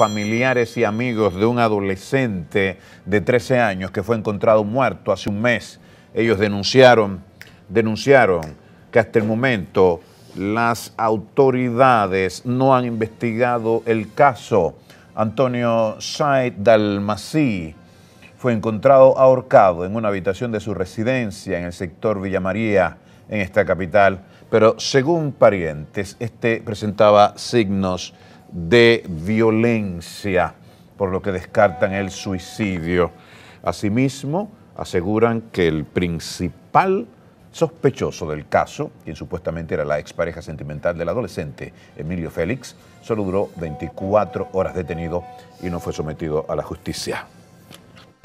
familiares y amigos de un adolescente de 13 años que fue encontrado muerto hace un mes. Ellos denunciaron, denunciaron que hasta el momento las autoridades no han investigado el caso. Antonio Said Dalmací fue encontrado ahorcado en una habitación de su residencia en el sector Villa María, en esta capital, pero según parientes, este presentaba signos de violencia, por lo que descartan el suicidio. Asimismo, aseguran que el principal sospechoso del caso, quien supuestamente era la expareja sentimental del adolescente Emilio Félix, solo duró 24 horas detenido y no fue sometido a la justicia.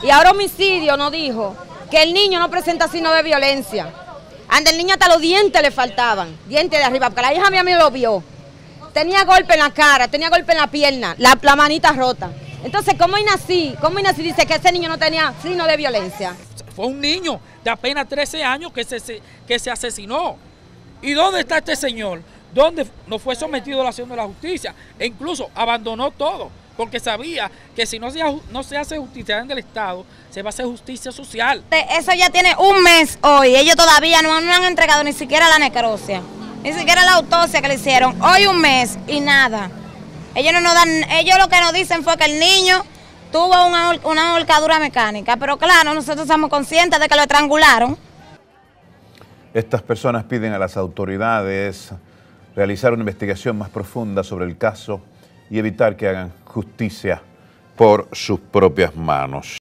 Y ahora homicidio no dijo que el niño no presenta signo de violencia. Anda, el niño hasta los dientes le faltaban, dientes de arriba, porque la hija mía me lo vio tenía golpe en la cara, tenía golpe en la pierna, la, manita rota. Entonces, ¿cómo nací? ¿Cómo nací? dice que ese niño no tenía signo de violencia? Fue un niño de apenas 13 años que se, asesinó. ¿Y dónde está este señor? ¿Dónde no fue sometido a la acción de la justicia? E incluso abandonó todo, porque sabía que si no se, hace justicia en el Estado, se va a hacer justicia social. Eso ya tiene un mes hoy, ellos todavía no, no han entregado ni siquiera la necrosia. Ni siquiera la autopsia que le hicieron. Hoy un mes y nada. Ellos no nos dan, ellos lo que nos dicen fue que el niño tuvo una, una mecánica, pero claro, nosotros somos conscientes de que lo estrangularon. Estas personas piden a las autoridades realizar una investigación más profunda sobre el caso y evitar que hagan justicia por sus propias manos.